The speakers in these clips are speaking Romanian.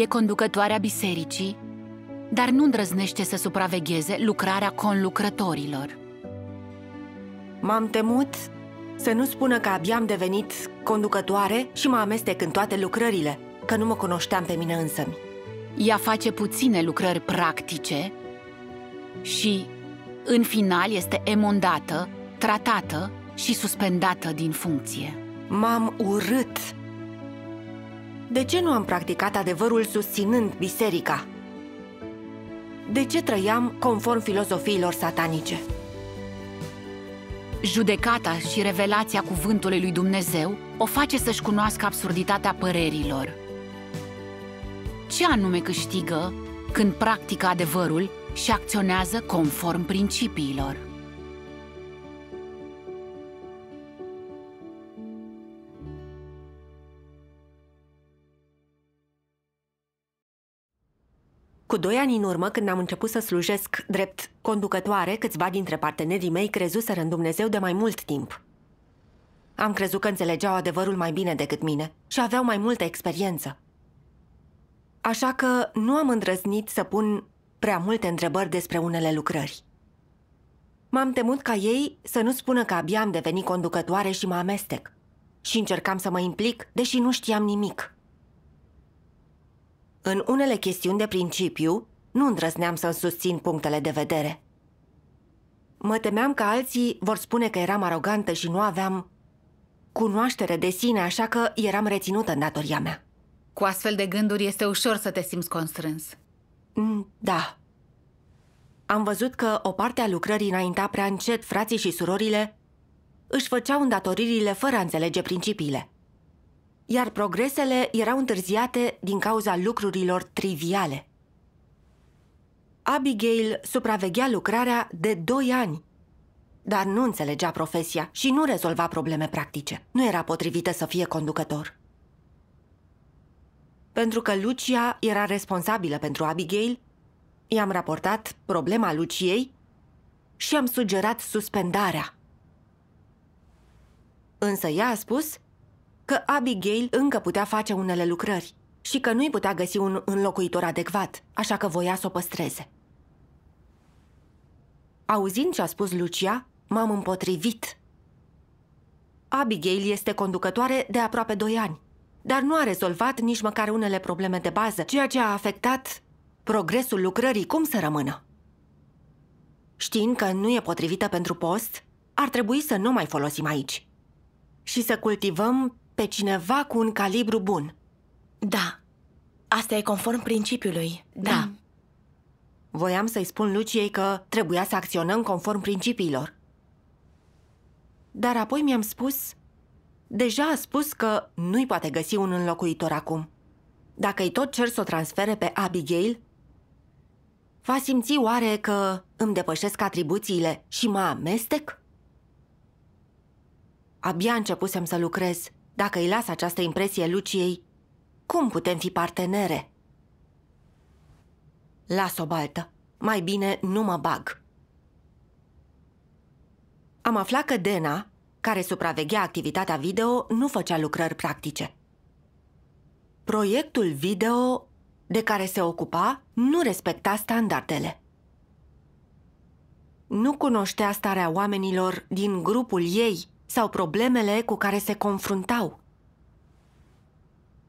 e conducătoarea bisericii, dar nu îndrăznește să supravegheze lucrarea conlucrătorilor. M-am temut să nu spună că abia am devenit conducătoare și mă amestec în toate lucrările, că nu mă cunoșteam pe mine însă. Ea face puține lucrări practice și, în final, este emondată, tratată și suspendată din funcție. M-am urât de ce nu am practicat adevărul susținând biserica? De ce trăiam conform filozofiilor satanice? Judecata și revelația cuvântului lui Dumnezeu o face să-și cunoască absurditatea părerilor. Ce anume câștigă când practică adevărul și acționează conform principiilor? Cu doi ani în urmă, când am început să slujesc drept conducătoare, câțiva dintre partenerii mei crezuseră în Dumnezeu de mai mult timp. Am crezut că înțelegeau adevărul mai bine decât mine și aveau mai multă experiență. Așa că nu am îndrăznit să pun prea multe întrebări despre unele lucrări. M-am temut ca ei să nu spună că abia am devenit conducătoare și mă amestec. Și încercam să mă implic, deși nu știam nimic. În unele chestiuni de principiu, nu îndrăzneam să-mi susțin punctele de vedere. Mă temeam că alții vor spune că eram arogantă și nu aveam cunoaștere de sine, așa că eram reținută în datoria mea. Cu astfel de gânduri este ușor să te simți constrâns. Mm, da. Am văzut că o parte a lucrării înainta prea încet frații și surorile își făceau îndatoririle fără a înțelege principiile iar progresele erau întârziate din cauza lucrurilor triviale. Abigail supraveghea lucrarea de doi ani, dar nu înțelegea profesia și nu rezolva probleme practice. Nu era potrivită să fie conducător. Pentru că Lucia era responsabilă pentru Abigail, i-am raportat problema Luciei și am sugerat suspendarea. Însă ea a spus că Abigail încă putea face unele lucrări și că nu-i putea găsi un înlocuitor adecvat, așa că voia să o păstreze. Auzind ce a spus Lucia, m-am împotrivit. Abigail este conducătoare de aproape 2 ani, dar nu a rezolvat nici măcar unele probleme de bază, ceea ce a afectat progresul lucrării cum să rămână. Știind că nu e potrivită pentru post, ar trebui să nu mai folosim aici și să cultivăm pe cineva cu un calibru bun. Da. Asta e conform principiului. Da. da. Voiam să-i spun Luciei că trebuia să acționăm conform principiilor. Dar apoi mi-am spus... Deja a spus că nu-i poate găsi un înlocuitor acum. Dacă-i tot cer să o transfere pe Abigail, va simți oare că îmi depășesc atribuțiile și mă amestec? Abia începusem să lucrez dacă îi las această impresie Luciei, cum putem fi partenere? Las-o baltă. Mai bine nu mă bag. Am aflat că Dena, care supraveghea activitatea video, nu făcea lucrări practice. Proiectul video de care se ocupa nu respecta standardele. Nu cunoștea starea oamenilor din grupul ei sau problemele cu care se confruntau.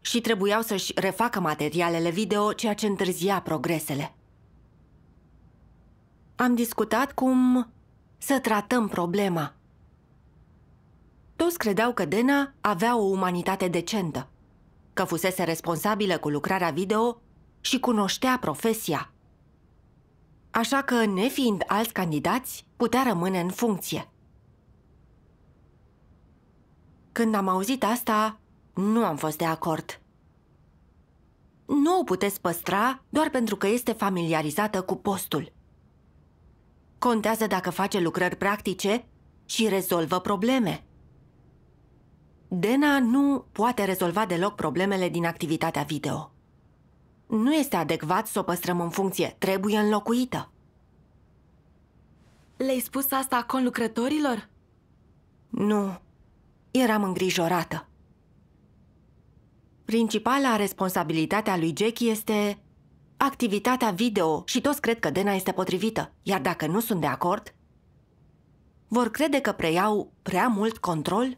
Și trebuiau să-și refacă materialele video, ceea ce întârzia progresele. Am discutat cum să tratăm problema. Toți credeau că Dena avea o umanitate decentă, că fusese responsabilă cu lucrarea video și cunoștea profesia. Așa că, nefiind alți candidați, putea rămâne în funcție. Când am auzit asta, nu am fost de acord. Nu o puteți păstra doar pentru că este familiarizată cu postul. Contează dacă face lucrări practice și rezolvă probleme. Dena nu poate rezolva deloc problemele din activitatea video. Nu este adecvat să o păstrăm în funcție, trebuie înlocuită. Le-ai spus asta conlucrătorilor? Nu eram îngrijorată. Principala responsabilitate a lui Jackie este activitatea video și toți cred că Dena este potrivită, iar dacă nu sunt de acord, vor crede că preiau prea mult control?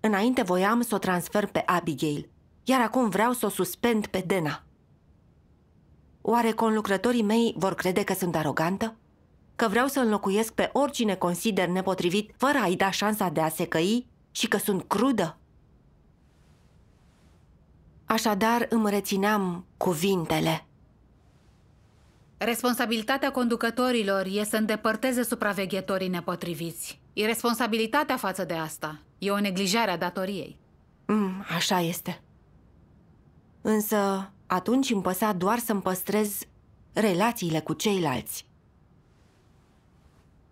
Înainte voiam să o transfer pe Abigail, iar acum vreau să o suspend pe Dena. Oare conlucrătorii mei vor crede că sunt arogantă? că vreau să înlocuiesc pe oricine consider nepotrivit fără a-i da șansa de a se căi și că sunt crudă? Așadar îmi rețineam cuvintele. Responsabilitatea conducătorilor e să îndepărteze supraveghetorii nepotriviți. E responsabilitatea față de asta. E o neglijare a datoriei. Mm, așa este. Însă atunci îmi păsa doar să-mi păstrez relațiile cu ceilalți.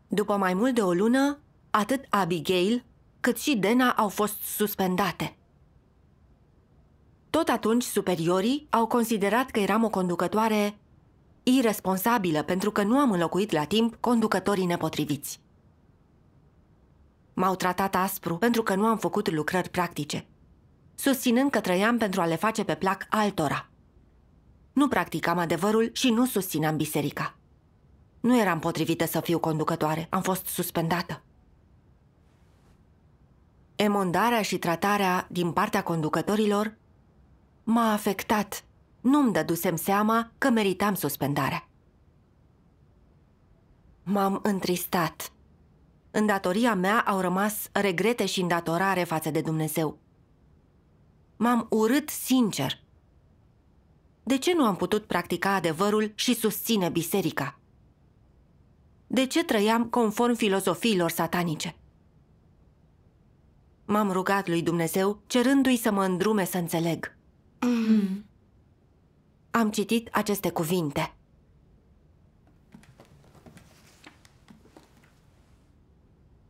După mai mult de o lună, atât Abigail cât și Dena au fost suspendate. Tot atunci, superiorii au considerat că eram o conducătoare irresponsabilă pentru că nu am înlocuit la timp conducătorii nepotriviți. M-au tratat aspru pentru că nu am făcut lucrări practice, susținând că trăiam pentru a le face pe plac altora. Nu practicam adevărul și nu susținam biserica. Nu eram potrivită să fiu conducătoare. Am fost suspendată. Emondarea și tratarea din partea conducătorilor m-a afectat. Nu-mi dădusem seama că meritam suspendarea. M-am întristat. În datoria mea au rămas regrete și îndatorare față de Dumnezeu. M-am urât sincer. De ce nu am putut practica adevărul și susține biserica? de ce trăiam conform filozofiilor satanice. M-am rugat lui Dumnezeu, cerându-i să mă îndrume să înțeleg. Mm. Am citit aceste cuvinte.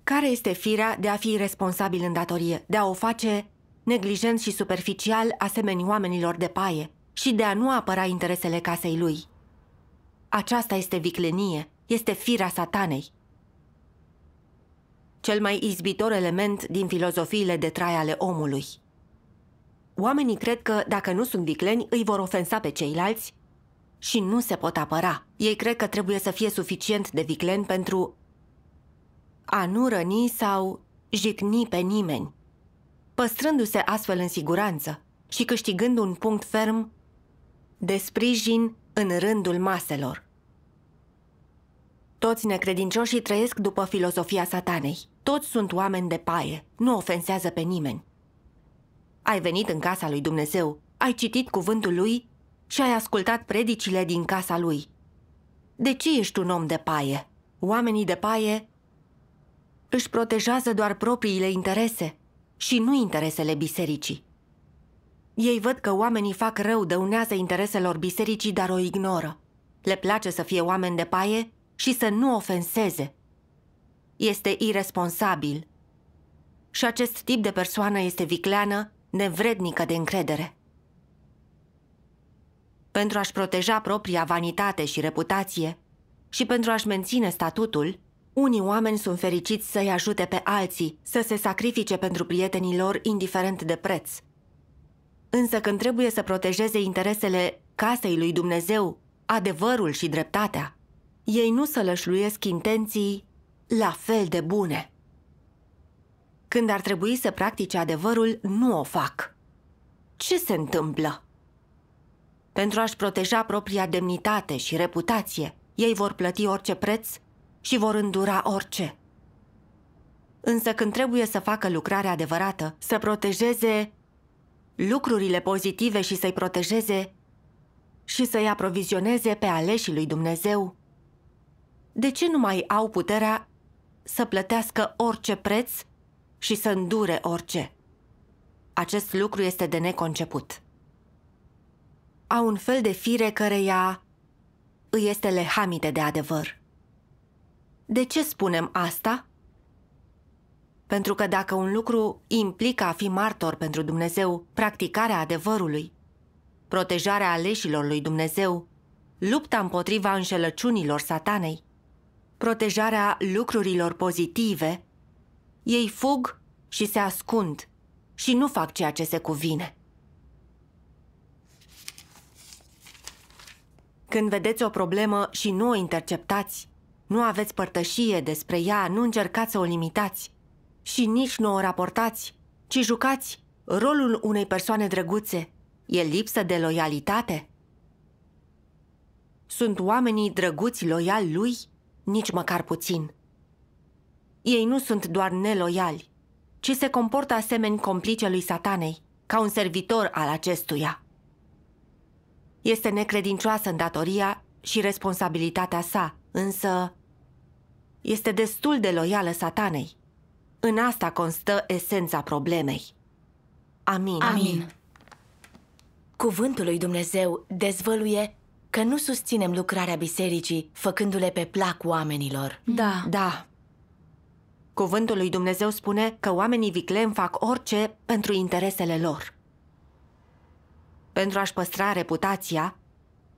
Care este firea de a fi responsabil în datorie, de a o face neglijent și superficial asemeni oamenilor de paie și de a nu apăra interesele casei lui? Aceasta este viclenie, este firea satanei. Cel mai izbitor element din filozofiile de trai ale omului. Oamenii cred că, dacă nu sunt vicleni, îi vor ofensa pe ceilalți și nu se pot apăra. Ei cred că trebuie să fie suficient de vicleni pentru a nu răni sau jicni pe nimeni, păstrându-se astfel în siguranță și câștigând un punct ferm de sprijin în rândul maselor. Toți necredincioșii trăiesc după filozofia satanei. Toți sunt oameni de paie, nu ofensează pe nimeni. Ai venit în casa lui Dumnezeu, ai citit cuvântul lui și ai ascultat predicile din casa lui. De ce ești un om de paie? Oamenii de paie își protejează doar propriile interese și nu interesele bisericii. Ei văd că oamenii fac rău, dăunează intereselor bisericii, dar o ignoră. Le place să fie oameni de paie și să nu ofenseze. Este irresponsabil și acest tip de persoană este vicleană, nevrednică de încredere. Pentru a-și proteja propria vanitate și reputație și pentru a-și menține statutul, unii oameni sunt fericiți să-i ajute pe alții să se sacrifice pentru prietenii lor, indiferent de preț. Însă când trebuie să protejeze interesele casei lui Dumnezeu, adevărul și dreptatea, ei nu sălășluiesc intenții la fel de bune. Când ar trebui să practice adevărul, nu o fac. Ce se întâmplă? Pentru a-și proteja propria demnitate și reputație, ei vor plăti orice preț și vor îndura orice. Însă când trebuie să facă lucrarea adevărată, să protejeze lucrurile pozitive și să-i protejeze și să-i aprovizioneze pe aleșii lui Dumnezeu, de ce nu mai au puterea să plătească orice preț și să îndure orice? Acest lucru este de neconceput. Au un fel de fire căreia îi este lehamite de adevăr. De ce spunem asta? Pentru că dacă un lucru implică a fi martor pentru Dumnezeu, practicarea adevărului, protejarea aleșilor lui Dumnezeu, lupta împotriva înșelăciunilor satanei, protejarea lucrurilor pozitive, ei fug și se ascund și nu fac ceea ce se cuvine. Când vedeți o problemă și nu o interceptați, nu aveți părtășie despre ea, nu încercați să o limitați și nici nu o raportați, ci jucați rolul unei persoane drăguțe. E lipsă de loialitate? Sunt oamenii drăguți loiali lui? nici măcar puțin. Ei nu sunt doar neloiali, ci se comportă asemeni complice lui satanei, ca un servitor al acestuia. Este necredincioasă în datoria și responsabilitatea sa, însă este destul de loială satanei. În asta constă esența problemei. Amin. Amin. Cuvântul lui Dumnezeu dezvăluie că nu susținem lucrarea bisericii făcându-le pe plac oamenilor. Da. Da. Cuvântul lui Dumnezeu spune că oamenii viclem fac orice pentru interesele lor. Pentru a-și păstra reputația,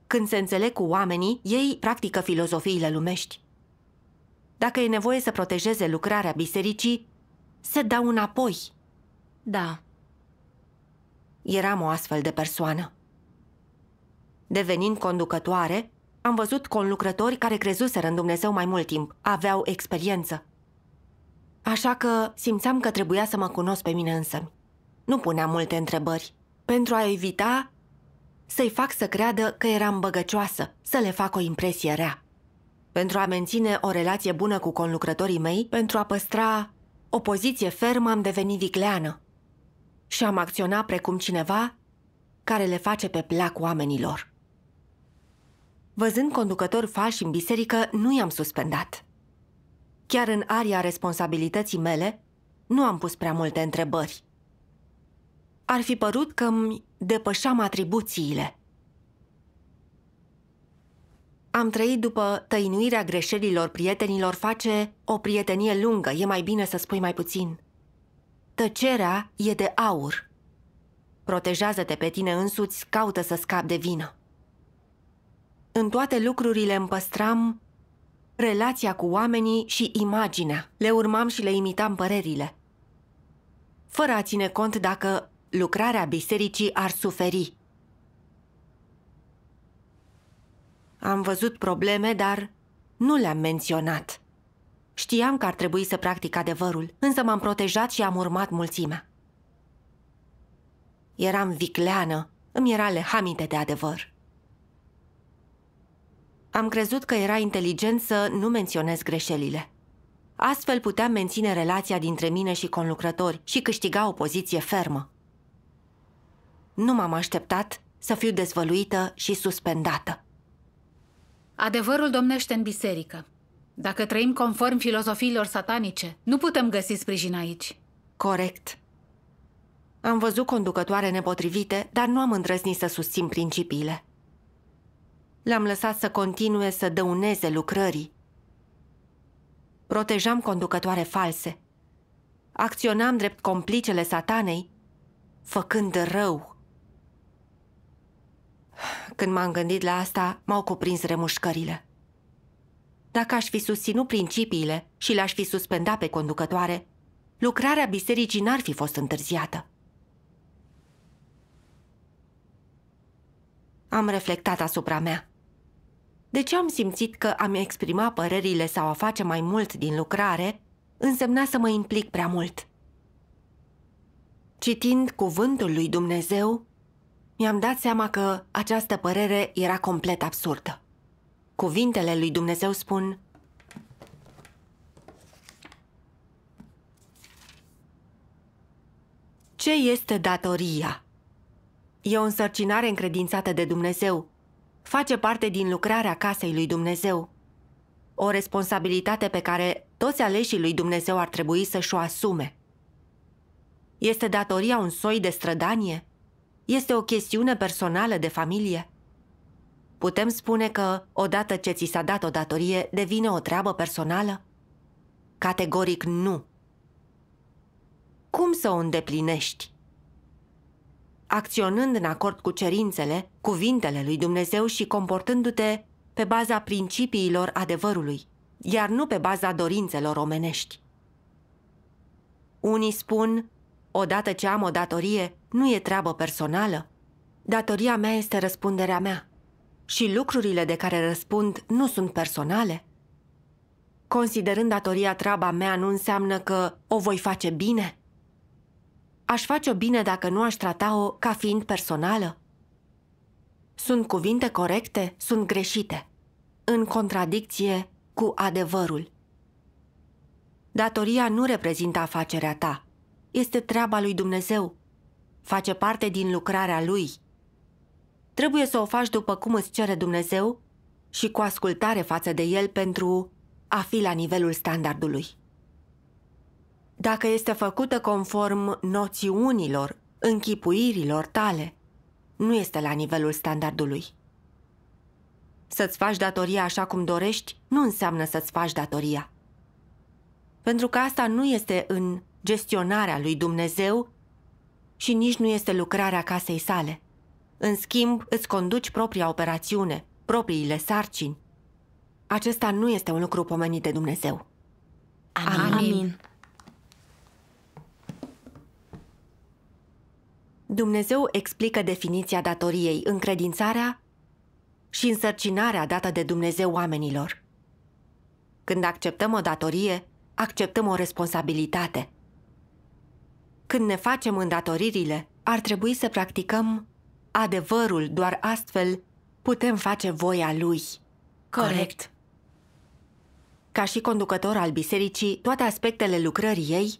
când se înțeleg cu oamenii, ei practică filozofiile lumești. Dacă e nevoie să protejeze lucrarea bisericii, se dau înapoi. Da. Eram o astfel de persoană. Devenind conducătoare, am văzut conlucrători care crezuseră în Dumnezeu mai mult timp, aveau experiență. Așa că simțeam că trebuia să mă cunosc pe mine însă. Nu puneam multe întrebări, pentru a evita să-i fac să creadă că eram băgăcioasă, să le fac o impresie rea. Pentru a menține o relație bună cu conlucrătorii mei, pentru a păstra o poziție fermă, am devenit vicleană și am acționat precum cineva care le face pe plac oamenilor. Văzând conducător fași în biserică, nu i-am suspendat. Chiar în aria responsabilității mele, nu am pus prea multe întrebări. Ar fi părut că îmi depășeam atribuțiile. Am trăit după tăinuirea greșelilor prietenilor face o prietenie lungă, e mai bine să spui mai puțin. Tăcerea e de aur. Protejează-te pe tine însuți, caută să scapi de vină. În toate lucrurile îmi păstram relația cu oamenii și imaginea. Le urmam și le imitam părerile. Fără a ține cont dacă lucrarea bisericii ar suferi. Am văzut probleme, dar nu le-am menționat. Știam că ar trebui să practic adevărul, însă m-am protejat și am urmat mulțimea. Eram vicleană, îmi era lehamite de adevăr. Am crezut că era inteligent să nu menționez greșelile. Astfel puteam menține relația dintre mine și conlucrători și câștiga o poziție fermă. Nu m-am așteptat să fiu dezvăluită și suspendată. Adevărul domnește în biserică. Dacă trăim conform filozofiilor satanice, nu putem găsi sprijin aici. Corect. Am văzut conducătoare nepotrivite, dar nu am îndrăznit să susțin principiile le-am lăsat să continue să dăuneze lucrării. Protejam conducătoare false. Acționam drept complicele satanei, făcând rău. Când m-am gândit la asta, m-au cuprins remușcările. Dacă aș fi susținut principiile și le-aș fi suspendat pe conducătoare, lucrarea bisericii n-ar fi fost întârziată. Am reflectat asupra mea. De ce am simțit că am mi exprima părerile sau a face mai mult din lucrare însemna să mă implic prea mult? Citind cuvântul lui Dumnezeu, mi-am dat seama că această părere era complet absurdă. Cuvintele lui Dumnezeu spun Ce este datoria? E o însărcinare încredințată de Dumnezeu face parte din lucrarea casei lui Dumnezeu. O responsabilitate pe care toți aleșii lui Dumnezeu ar trebui să-și o asume. Este datoria un soi de strădanie? Este o chestiune personală de familie? Putem spune că, odată ce ți s-a dat o datorie, devine o treabă personală? Categoric nu. Cum să o îndeplinești? acționând în acord cu cerințele, cuvintele lui Dumnezeu și comportându-te pe baza principiilor adevărului, iar nu pe baza dorințelor omenești. Unii spun, odată ce am o datorie, nu e treabă personală. Datoria mea este răspunderea mea și lucrurile de care răspund nu sunt personale. Considerând datoria treaba mea nu înseamnă că o voi face bine – Aș face-o bine dacă nu aș trata-o ca fiind personală? Sunt cuvinte corecte, sunt greșite, în contradicție cu adevărul. Datoria nu reprezintă afacerea ta, este treaba lui Dumnezeu, face parte din lucrarea lui. Trebuie să o faci după cum îți cere Dumnezeu și cu ascultare față de el pentru a fi la nivelul standardului dacă este făcută conform noțiunilor, închipuirilor tale, nu este la nivelul standardului. Să-ți faci datoria așa cum dorești nu înseamnă să-ți faci datoria. Pentru că asta nu este în gestionarea lui Dumnezeu și nici nu este lucrarea casei sale. În schimb, îți conduci propria operațiune, propriile sarcini. Acesta nu este un lucru pomenit de Dumnezeu. Amin. Amin. Dumnezeu explică definiția datoriei, încredințarea și însărcinarea dată de Dumnezeu oamenilor. Când acceptăm o datorie, acceptăm o responsabilitate. Când ne facem îndatoririle, ar trebui să practicăm adevărul, doar astfel putem face voia lui. Corect. Corect. Ca și conducător al bisericii, toate aspectele lucrării ei,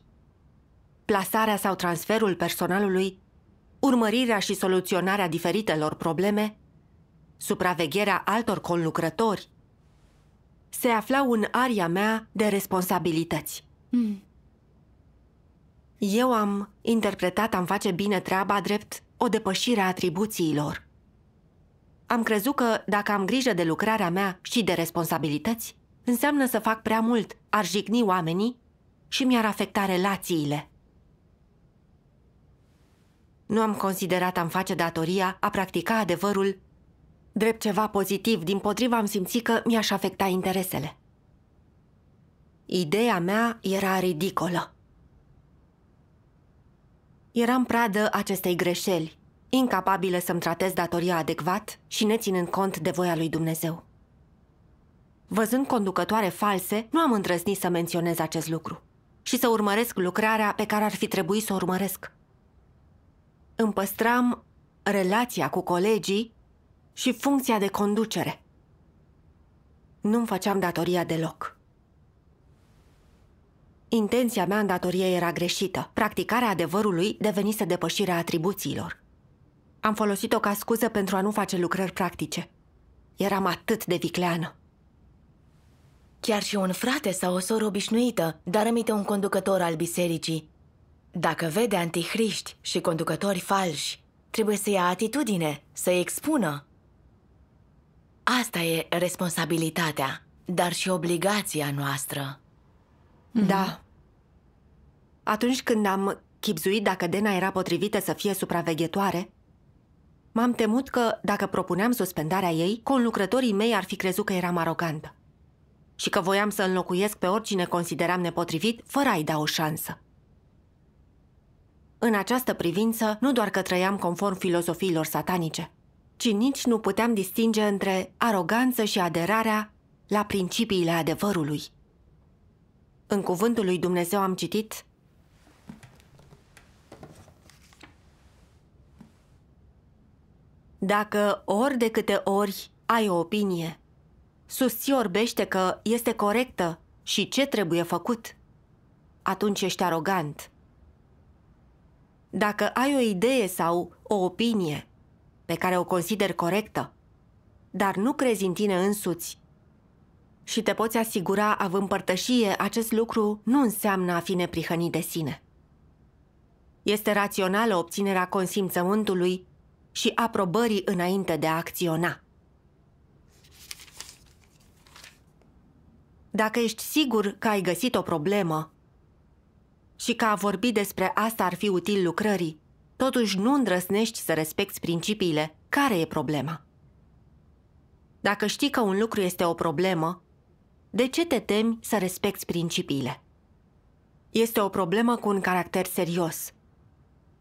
plasarea sau transferul personalului urmărirea și soluționarea diferitelor probleme, supravegherea altor conlucrători, se aflau în aria mea de responsabilități. Mm. Eu am interpretat am face bine treaba drept o depășire a atribuțiilor. Am crezut că, dacă am grijă de lucrarea mea și de responsabilități, înseamnă să fac prea mult, ar jigni oamenii și mi-ar afecta relațiile. Nu am considerat am face datoria a practica adevărul drept ceva pozitiv, din potriva am simțit că mi-aș afecta interesele. Ideea mea era ridicolă. Eram pradă acestei greșeli, incapabilă să-mi tratez datoria adecvat și neținând cont de voia lui Dumnezeu. Văzând conducătoare false, nu am îndrăznit să menționez acest lucru și să urmăresc lucrarea pe care ar fi trebuit să o urmăresc îmi păstram relația cu colegii și funcția de conducere. Nu-mi făceam datoria deloc. Intenția mea în datorie era greșită. Practicarea adevărului devenise depășirea atribuțiilor. Am folosit-o ca scuză pentru a nu face lucrări practice. Eram atât de vicleană. Chiar și un frate sau o soră obișnuită, dar amite un conducător al bisericii, dacă vede antihriști și conducători falși, trebuie să ia atitudine, să expună. Asta e responsabilitatea, dar și obligația noastră. Mhm. Da. Atunci când am chipzuit dacă Dena era potrivită să fie supraveghetoare, m-am temut că, dacă propuneam suspendarea ei, conlucrătorii mei ar fi crezut că eram arogantă și că voiam să înlocuiesc pe oricine consideram nepotrivit fără a-i da o șansă. În această privință, nu doar că trăiam conform filozofiilor satanice, ci nici nu puteam distinge între aroganță și aderarea la principiile adevărului. În cuvântul lui Dumnezeu am citit Dacă ori de câte ori ai o opinie, susții orbește că este corectă și ce trebuie făcut, atunci ești arogant – dacă ai o idee sau o opinie pe care o consider corectă, dar nu crezi în tine însuți și te poți asigura având împărtășie, acest lucru nu înseamnă a fi neprihănit de sine. Este rațională obținerea consimțământului și aprobării înainte de a acționa. Dacă ești sigur că ai găsit o problemă, și că a vorbi despre asta ar fi util lucrării, totuși nu îndrăsnești să respecti principiile, care e problema? Dacă știi că un lucru este o problemă, de ce te temi să respecti principiile? Este o problemă cu un caracter serios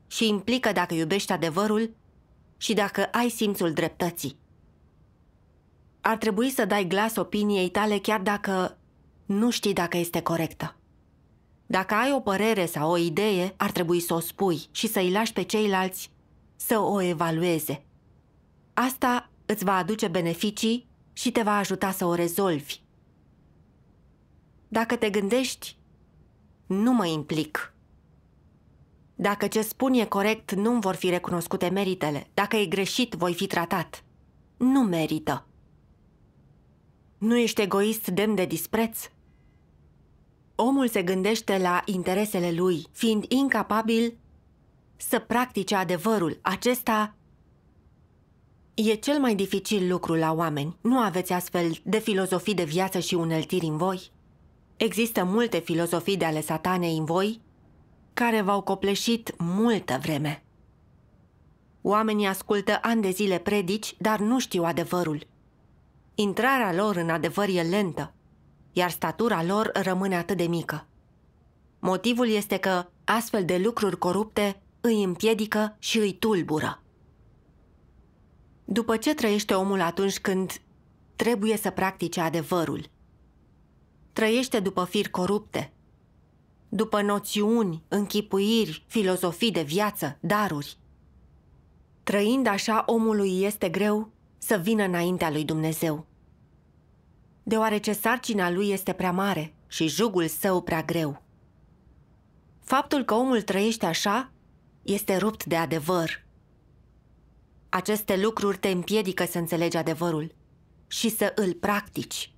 și implică dacă iubești adevărul și dacă ai simțul dreptății. Ar trebui să dai glas opiniei tale chiar dacă nu știi dacă este corectă. Dacă ai o părere sau o idee, ar trebui să o spui și să-i lași pe ceilalți să o evalueze. Asta îți va aduce beneficii și te va ajuta să o rezolvi. Dacă te gândești, nu mă implic. Dacă ce spun e corect, nu vor fi recunoscute meritele. Dacă e greșit, voi fi tratat. Nu merită. Nu ești egoist demn de dispreț? omul se gândește la interesele lui, fiind incapabil să practice adevărul. Acesta e cel mai dificil lucru la oameni. Nu aveți astfel de filozofii de viață și uneltiri în voi? Există multe filozofii de ale satanei în voi care v-au copleșit multă vreme. Oamenii ascultă ani de zile predici, dar nu știu adevărul. Intrarea lor în adevăr e lentă iar statura lor rămâne atât de mică. Motivul este că astfel de lucruri corupte îi împiedică și îi tulbură. După ce trăiește omul atunci când trebuie să practice adevărul? Trăiește după fir corupte, după noțiuni, închipuiri, filozofii de viață, daruri. Trăind așa, omului este greu să vină înaintea lui Dumnezeu deoarece sarcina lui este prea mare și jugul său prea greu. Faptul că omul trăiește așa este rupt de adevăr. Aceste lucruri te împiedică să înțelegi adevărul și să îl practici.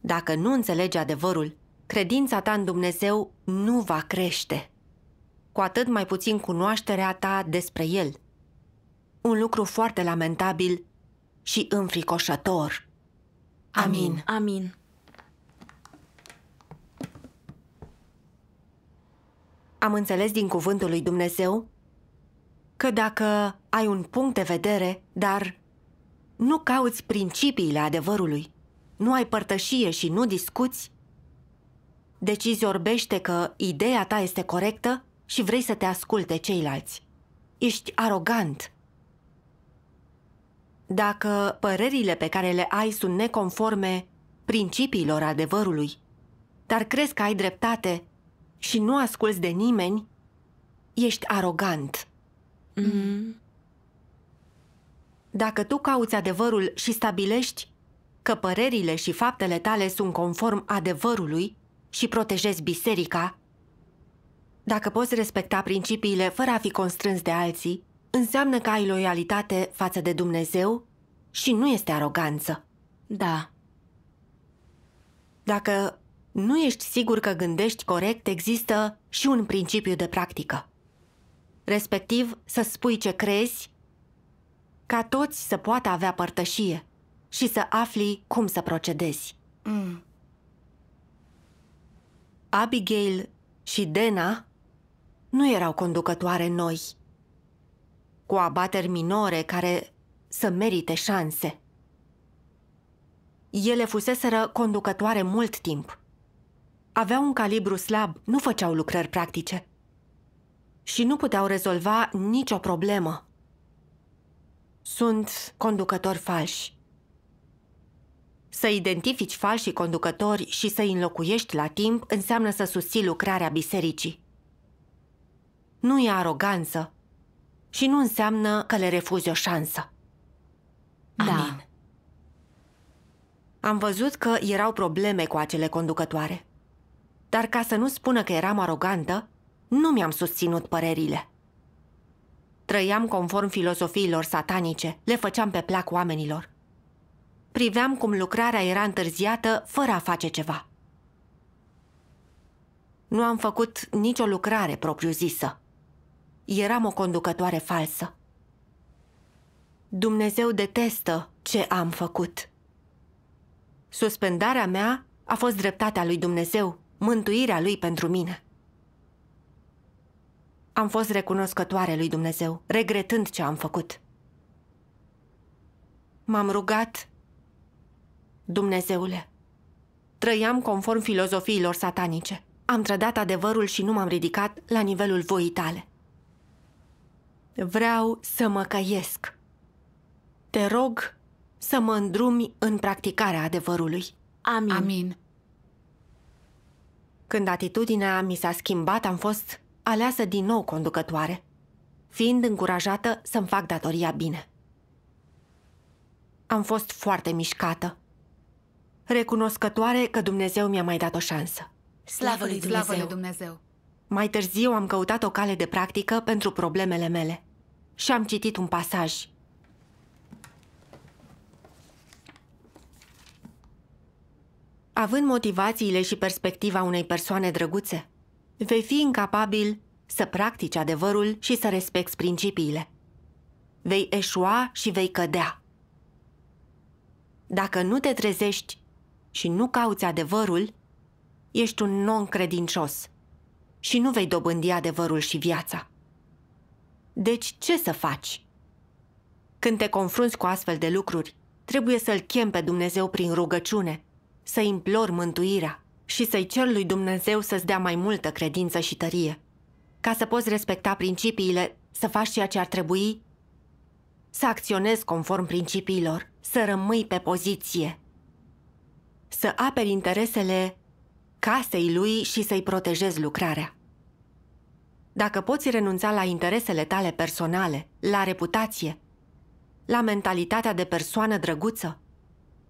Dacă nu înțelegi adevărul, credința ta în Dumnezeu nu va crește, cu atât mai puțin cunoașterea ta despre El. Un lucru foarte lamentabil și înfricoșător. Amin. Amin. Am înțeles din cuvântul lui Dumnezeu că dacă ai un punct de vedere, dar nu cauți principiile adevărului, nu ai părtășie și nu discuți, decizi orbește că ideea ta este corectă și vrei să te asculte ceilalți. Ești arogant dacă părerile pe care le ai sunt neconforme principiilor adevărului, dar crezi că ai dreptate și nu asculți de nimeni, ești arogant. Mm. Dacă tu cauți adevărul și stabilești că părerile și faptele tale sunt conform adevărului și protejezi biserica, dacă poți respecta principiile fără a fi constrâns de alții, înseamnă că ai loialitate față de Dumnezeu și nu este aroganță. Da. Dacă nu ești sigur că gândești corect, există și un principiu de practică. Respectiv, să spui ce crezi ca toți să poată avea părtășie și să afli cum să procedezi. Mm. Abigail și Dena nu erau conducătoare noi – cu abateri minore care să merite șanse. Ele fuseseră conducătoare mult timp. Aveau un calibru slab, nu făceau lucrări practice și nu puteau rezolva nicio problemă. Sunt conducători falși. Să identifici falșii conducători și să-i înlocuiești la timp înseamnă să susții lucrarea bisericii. Nu e aroganță, și nu înseamnă că le refuzi o șansă. Da. Amin. Da. Am văzut că erau probleme cu acele conducătoare. Dar ca să nu spună că eram arogantă, nu mi-am susținut părerile. Trăiam conform filozofiilor satanice, le făceam pe plac oamenilor. Priveam cum lucrarea era întârziată fără a face ceva. Nu am făcut nicio lucrare propriu-zisă eram o conducătoare falsă. Dumnezeu detestă ce am făcut. Suspendarea mea a fost dreptatea lui Dumnezeu, mântuirea lui pentru mine. Am fost recunoscătoare lui Dumnezeu, regretând ce am făcut. M-am rugat, Dumnezeule, trăiam conform filozofiilor satanice. Am trădat adevărul și nu m-am ridicat la nivelul voii tale. Vreau să mă căiesc. Te rog să mă îndrumi în practicarea adevărului. Amin. Amin. Când atitudinea mi s-a schimbat, am fost aleasă din nou conducătoare, fiind încurajată să-mi fac datoria bine. Am fost foarte mișcată, recunoscătoare că Dumnezeu mi-a mai dat o șansă. Slavă lui Dumnezeu! Slavă lui Dumnezeu. Mai târziu am căutat o cale de practică pentru problemele mele și am citit un pasaj. Având motivațiile și perspectiva unei persoane drăguțe, vei fi incapabil să practici adevărul și să respecti principiile. Vei eșua și vei cădea. Dacă nu te trezești și nu cauți adevărul, ești un non-credincios și nu vei dobândi adevărul și viața. Deci ce să faci? Când te confrunți cu astfel de lucruri, trebuie să-L chem pe Dumnezeu prin rugăciune, să implor mântuirea și să-i cer lui Dumnezeu să-ți dea mai multă credință și tărie, ca să poți respecta principiile, să faci ceea ce ar trebui, să acționezi conform principiilor, să rămâi pe poziție, să aperi interesele casei lui și să-i protejezi lucrarea. Dacă poți renunța la interesele tale personale, la reputație, la mentalitatea de persoană drăguță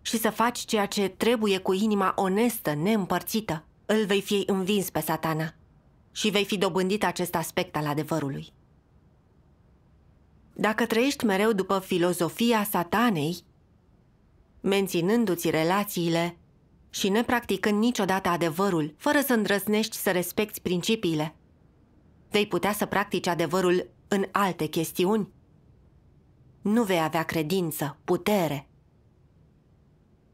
și să faci ceea ce trebuie cu inima onestă, neîmpărțită, îl vei fi învins pe satana și vei fi dobândit acest aspect al adevărului. Dacă trăiești mereu după filozofia satanei, menținându-ți relațiile, și nepracticând niciodată adevărul, fără să îndrăznești să respecti principiile. Vei putea să practici adevărul în alte chestiuni? Nu vei avea credință, putere.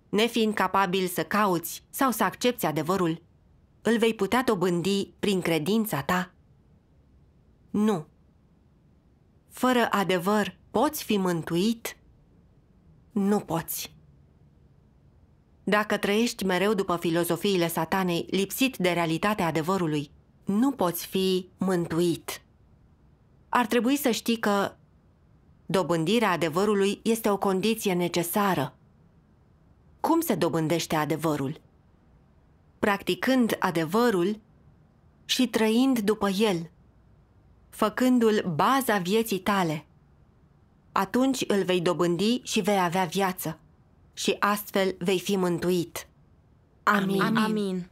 Nefiind capabil să cauți sau să accepti adevărul, îl vei putea dobândi prin credința ta? Nu. Fără adevăr, poți fi mântuit? Nu poți. Dacă trăiești mereu după filozofiile satanei, lipsit de realitatea adevărului, nu poți fi mântuit. Ar trebui să știi că dobândirea adevărului este o condiție necesară. Cum se dobândește adevărul? Practicând adevărul și trăind după el, făcându-l baza vieții tale. Atunci îl vei dobândi și vei avea viață și astfel vei fi mântuit. Amin. Amin. Amin.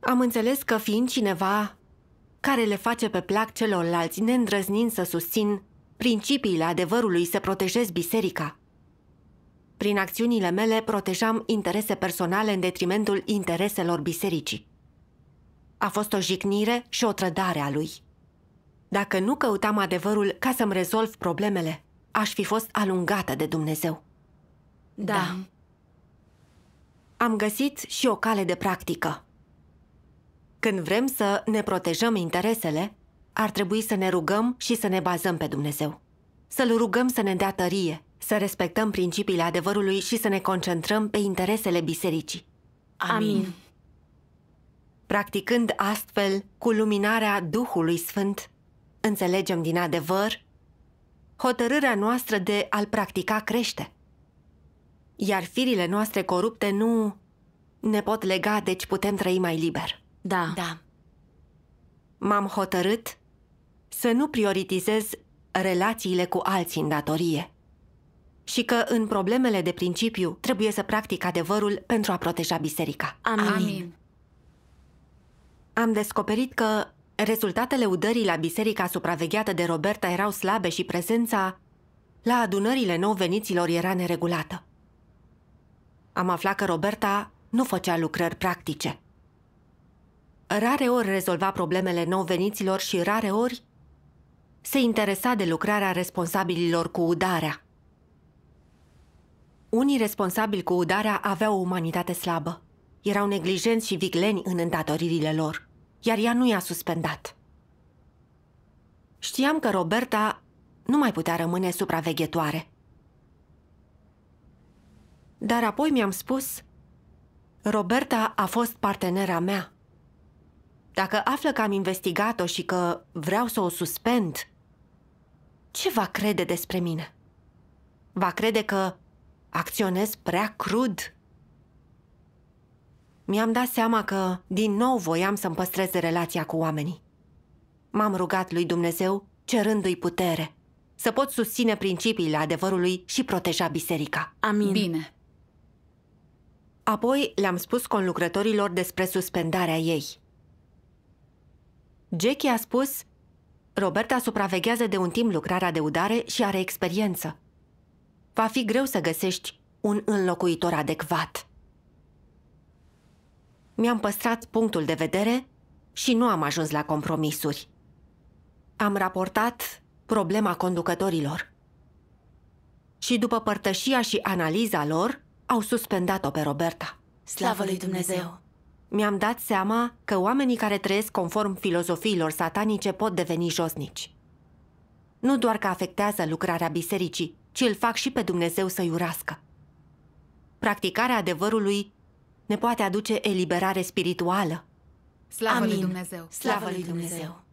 Am înțeles că fiind cineva care le face pe plac celorlalți, neîndrăznind să susțin principiile adevărului să protejez biserica. Prin acțiunile mele protejam interese personale în detrimentul intereselor bisericii. A fost o jignire și o trădare a lui. Dacă nu căutam adevărul ca să-mi rezolv problemele, aș fi fost alungată de Dumnezeu. Da. da. Am găsit și o cale de practică. Când vrem să ne protejăm interesele, ar trebui să ne rugăm și să ne bazăm pe Dumnezeu. Să-L rugăm să ne dea tărie, să respectăm principiile adevărului și să ne concentrăm pe interesele bisericii. Amin. Amin. Practicând astfel cu luminarea Duhului Sfânt, înțelegem din adevăr hotărârea noastră de a-l practica crește. Iar firile noastre corupte nu ne pot lega, deci putem trăi mai liber. Da. Da. M-am hotărât să nu prioritizez relațiile cu alții în datorie și că în problemele de principiu trebuie să practic adevărul pentru a proteja biserica. Amin. Amin. Am descoperit că Rezultatele udării la biserica supravegheată de Roberta erau slabe și prezența la adunările nou veniților era neregulată. Am aflat că Roberta nu făcea lucrări practice. Rare ori rezolva problemele nou veniților și rare ori se interesa de lucrarea responsabililor cu udarea. Unii responsabili cu udarea aveau o umanitate slabă. Erau neglijenți și vigleni în îndatoririle lor iar ea nu i-a suspendat. Știam că Roberta nu mai putea rămâne supraveghetoare. Dar apoi mi-am spus, Roberta a fost partenera mea. Dacă află că am investigat-o și că vreau să o suspend, ce va crede despre mine? Va crede că acționez prea crud mi-am dat seama că din nou voiam să-mi păstrez relația cu oamenii. M-am rugat lui Dumnezeu cerându-i putere, să pot susține principiile adevărului și proteja biserica. Amin. Bine. Apoi le-am spus conlucrătorilor despre suspendarea ei. Jackie a spus, Roberta supraveghează de un timp lucrarea de udare și are experiență. Va fi greu să găsești un înlocuitor adecvat. Mi-am păstrat punctul de vedere și nu am ajuns la compromisuri. Am raportat problema conducătorilor. Și după părtășia și analiza lor, au suspendat-o pe Roberta. Slavă lui Dumnezeu! Mi-am dat seama că oamenii care trăiesc conform filozofiilor satanice pot deveni josnici. Nu doar că afectează lucrarea bisericii, ci îl fac și pe Dumnezeu să-i urască. Practicarea adevărului ne poate aduce eliberare spirituală. Slavă Amin. lui Dumnezeu! Slavă lui Dumnezeu!